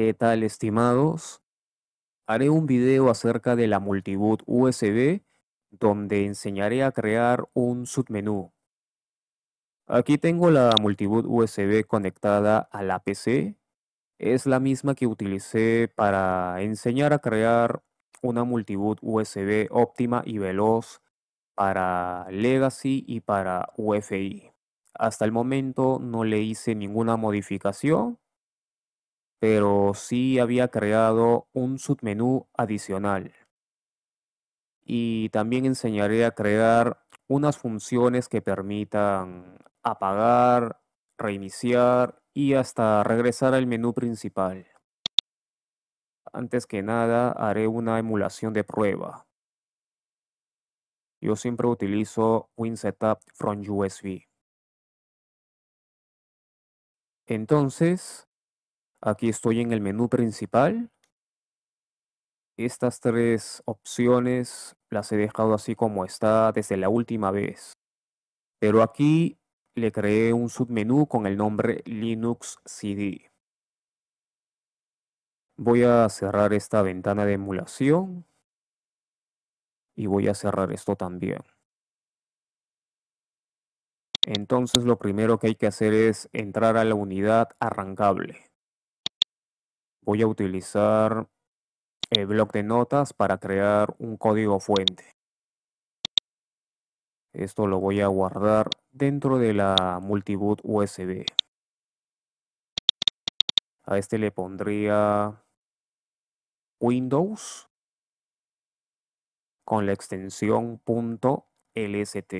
¿Qué tal estimados? Haré un video acerca de la multiboot USB donde enseñaré a crear un submenú. Aquí tengo la multiboot USB conectada a la PC. Es la misma que utilicé para enseñar a crear una multiboot USB óptima y veloz para Legacy y para UFI. Hasta el momento no le hice ninguna modificación pero sí había creado un submenú adicional. Y también enseñaré a crear unas funciones que permitan apagar, reiniciar y hasta regresar al menú principal. Antes que nada, haré una emulación de prueba. Yo siempre utilizo WinSetup from USB. Entonces, Aquí estoy en el menú principal. Estas tres opciones las he dejado así como está desde la última vez. Pero aquí le creé un submenú con el nombre Linux CD. Voy a cerrar esta ventana de emulación y voy a cerrar esto también. Entonces lo primero que hay que hacer es entrar a la unidad arrancable voy a utilizar el eh, bloc de notas para crear un código fuente. Esto lo voy a guardar dentro de la multiboot USB. A este le pondría Windows con la extensión .lst.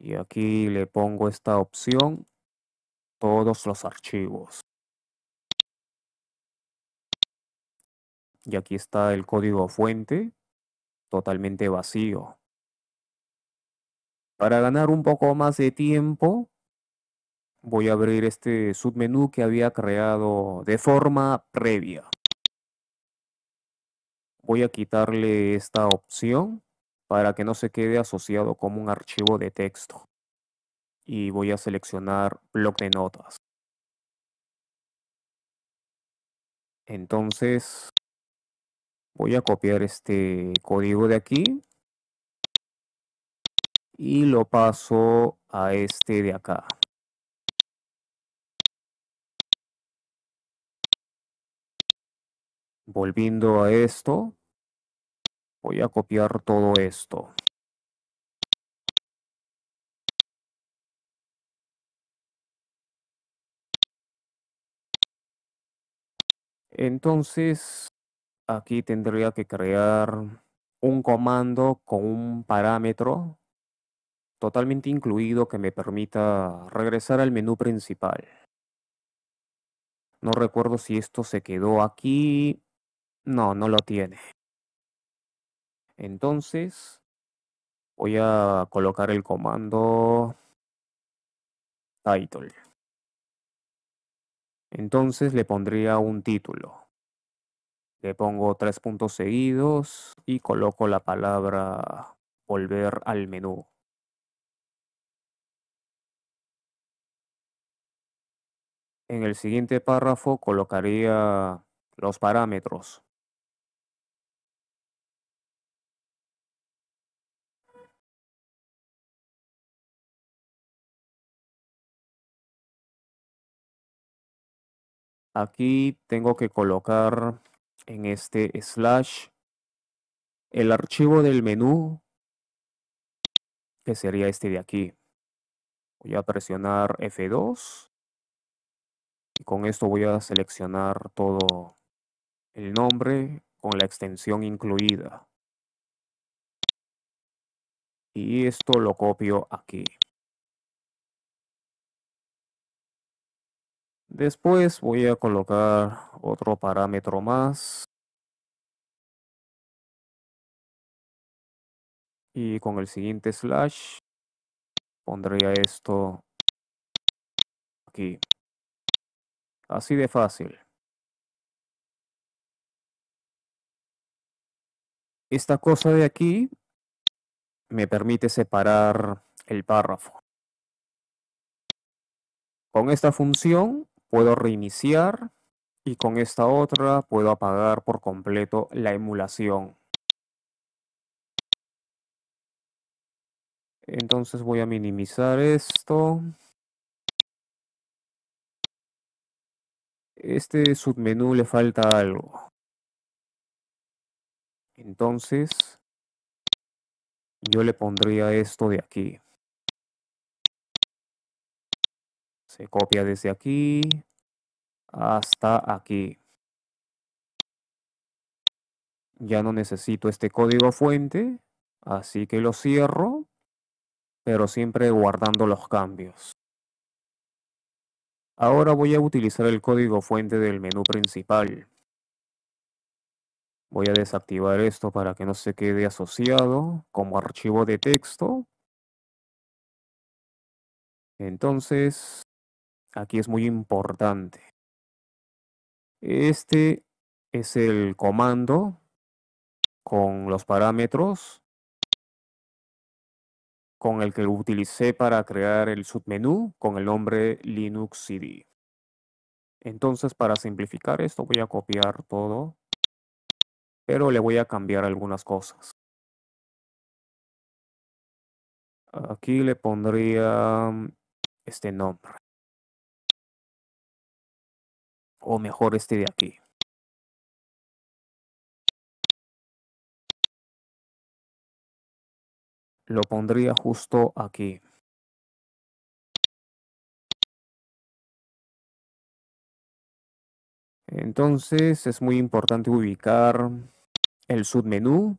Y aquí le pongo esta opción, todos los archivos. Y aquí está el código fuente totalmente vacío. Para ganar un poco más de tiempo, voy a abrir este submenú que había creado de forma previa. Voy a quitarle esta opción para que no se quede asociado como un archivo de texto. Y voy a seleccionar bloc de notas. Entonces, voy a copiar este código de aquí y lo paso a este de acá. Volviendo a esto, voy a copiar todo esto. Entonces, Aquí tendría que crear un comando con un parámetro totalmente incluido que me permita regresar al menú principal. No recuerdo si esto se quedó aquí. No, no lo tiene. Entonces, voy a colocar el comando title. Entonces le pondría un título. Le pongo tres puntos seguidos y coloco la palabra volver al menú. En el siguiente párrafo colocaría los parámetros. Aquí tengo que colocar en este slash el archivo del menú, que sería este de aquí. Voy a presionar F2 y con esto voy a seleccionar todo el nombre con la extensión incluida. Y esto lo copio aquí. Después voy a colocar otro parámetro más. Y con el siguiente slash pondría esto aquí. Así de fácil. Esta cosa de aquí me permite separar el párrafo. Con esta función puedo reiniciar y con esta otra puedo apagar por completo la emulación. Entonces voy a minimizar esto. Este submenú le falta algo. Entonces, yo le pondría esto de aquí. se copia desde aquí hasta aquí. Ya no necesito este código fuente, así que lo cierro, pero siempre guardando los cambios. Ahora voy a utilizar el código fuente del menú principal. Voy a desactivar esto para que no se quede asociado como archivo de texto. Entonces, Aquí es muy importante. Este es el comando con los parámetros con el que utilicé para crear el submenú con el nombre Linux CD. Entonces, para simplificar esto, voy a copiar todo, pero le voy a cambiar algunas cosas. Aquí le pondría mm, este nombre o mejor este de aquí. Lo pondría justo aquí. Entonces es muy importante ubicar el submenú,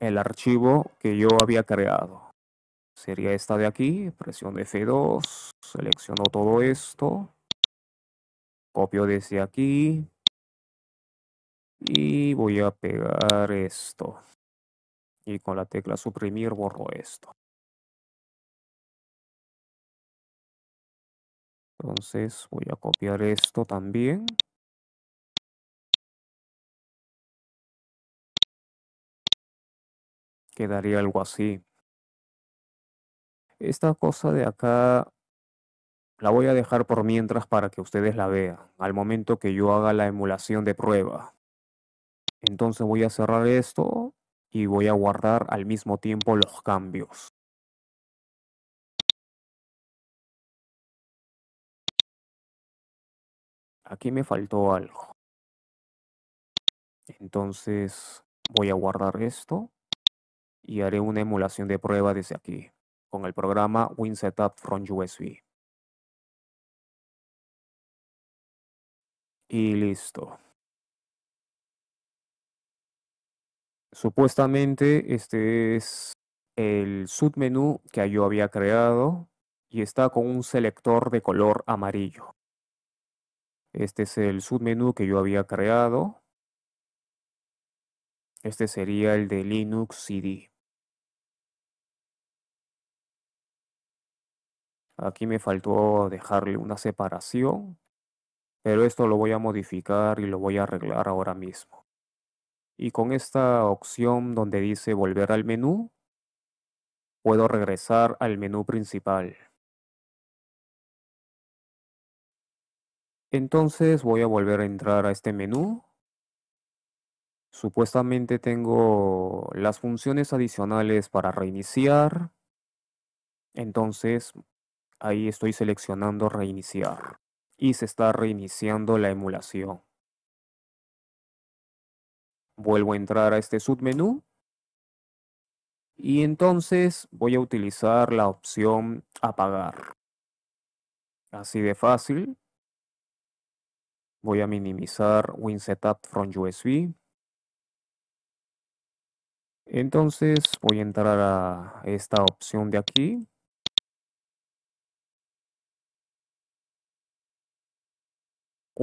el archivo que yo había creado. Sería esta de aquí, Presión F2, selecciono todo esto, Copio desde aquí. Y voy a pegar esto. Y con la tecla suprimir borro esto. Entonces voy a copiar esto también. Quedaría algo así. Esta cosa de acá la voy a dejar por mientras para que ustedes la vean, al momento que yo haga la emulación de prueba. Entonces voy a cerrar esto y voy a guardar al mismo tiempo los cambios. Aquí me faltó algo. Entonces voy a guardar esto y haré una emulación de prueba desde aquí con el programa WinSetup from USB. y listo. Supuestamente este es el submenú que yo había creado y está con un selector de color amarillo. Este es el submenú que yo había creado. Este sería el de Linux CD. Aquí me faltó dejarle una separación pero esto lo voy a modificar y lo voy a arreglar ahora mismo. Y con esta opción donde dice volver al menú, puedo regresar al menú principal. Entonces voy a volver a entrar a este menú. Supuestamente tengo las funciones adicionales para reiniciar. Entonces ahí estoy seleccionando reiniciar y se está reiniciando la emulación. Vuelvo a entrar a este submenú y entonces voy a utilizar la opción apagar. Así de fácil. Voy a minimizar WinSetup from USB. Entonces voy a entrar a esta opción de aquí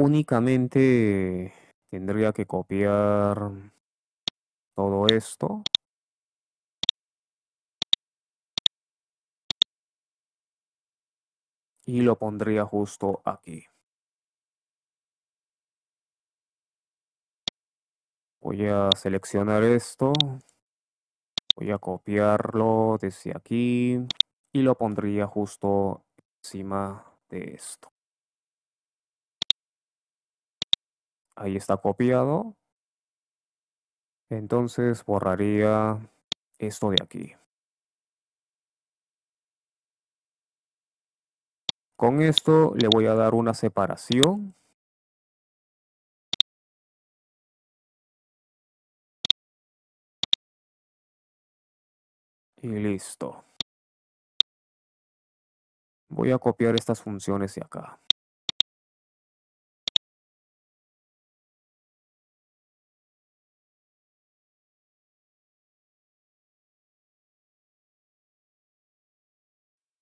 únicamente tendría que copiar todo esto. Y lo pondría justo aquí. Voy a seleccionar esto. Voy a copiarlo desde aquí. Y lo pondría justo encima de esto. ahí está copiado. Entonces borraría esto de aquí. Con esto le voy a dar una separación. Y listo. Voy a copiar estas funciones de acá.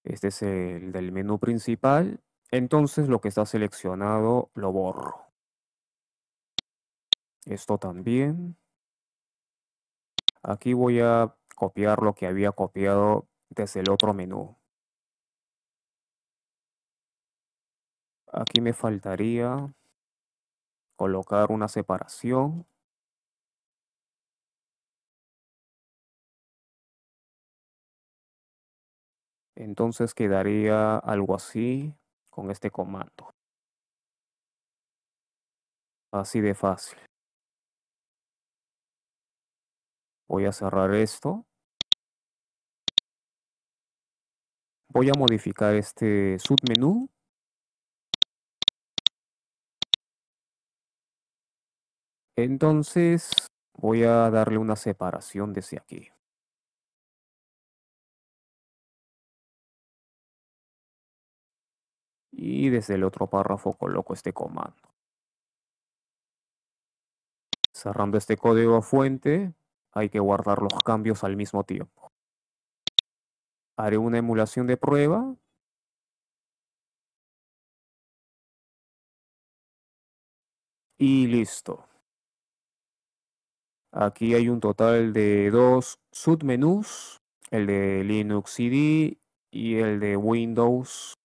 Este es el del menú principal. Entonces lo que está seleccionado lo borro. Esto también. Aquí voy a copiar lo que había copiado desde el otro menú. Aquí me faltaría colocar una separación. Entonces quedaría algo así con este comando. Así de fácil. Voy a cerrar esto. Voy a modificar este submenú. Entonces voy a darle una separación desde aquí. y desde el otro párrafo coloco este comando. Cerrando este código a fuente, hay que guardar los cambios al mismo tiempo. Haré una emulación de prueba. Y listo. Aquí hay un total de dos submenús, el de Linux CD y el de Windows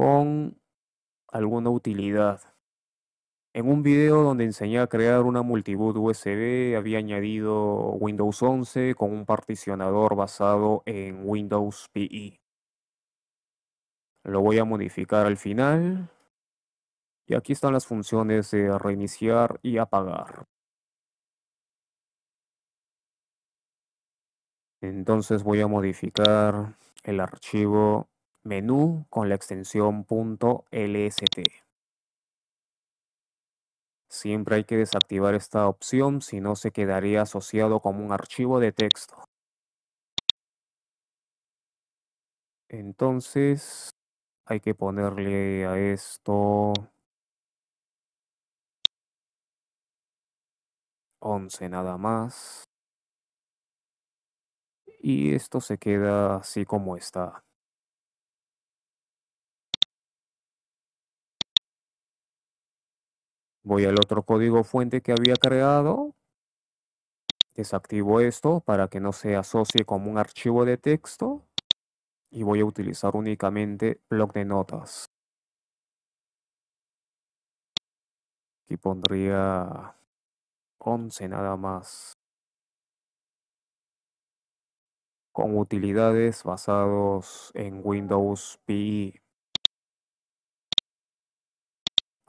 con alguna utilidad. En un video donde enseñé a crear una multiboot USB, había añadido Windows 11 con un particionador basado en Windows PE. Lo voy a modificar al final. Y aquí están las funciones de reiniciar y apagar. Entonces voy a modificar el archivo menú con la extensión .lst. Siempre hay que desactivar esta opción, si no se quedaría asociado como un archivo de texto. Entonces, hay que ponerle a esto 11 nada más. Y esto se queda así como está. Voy al otro código fuente que había creado. Desactivo esto para que no se asocie como un archivo de texto. Y voy a utilizar únicamente bloc de notas. Aquí pondría 11 nada más. Con utilidades basados en Windows PE.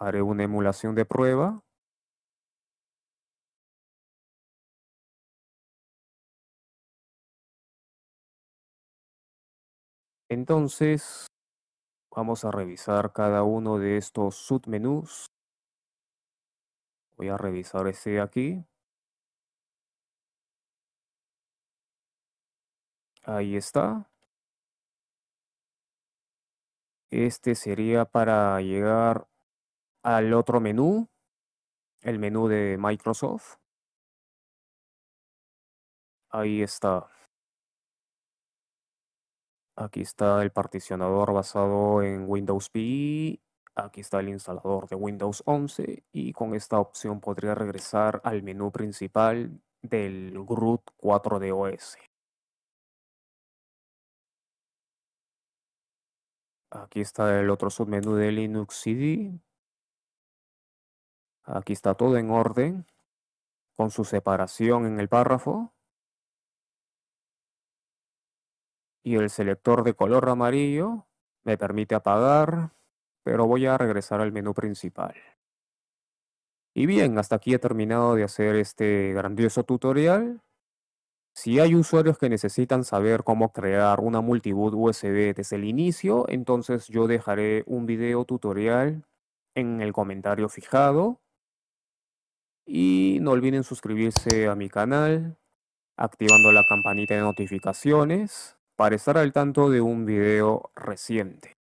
haré una emulación de prueba Entonces, vamos a revisar cada uno de estos submenús. Voy a revisar este de aquí. Ahí está. Este sería para llegar al otro menú, el menú de Microsoft. Ahí está. Aquí está el particionador basado en Windows PE. Aquí está el instalador de Windows 11 y con esta opción podría regresar al menú principal del Groot 4DOS. Aquí está el otro submenú de Linux CD Aquí está todo en orden, con su separación en el párrafo. Y el selector de color amarillo me permite apagar, pero voy a regresar al menú principal. Y bien, hasta aquí he terminado de hacer este grandioso tutorial. Si hay usuarios que necesitan saber cómo crear una multiboot USB desde el inicio, entonces yo dejaré un video tutorial en el comentario fijado y no olviden suscribirse a mi canal, activando la campanita de notificaciones para estar al tanto de un video reciente.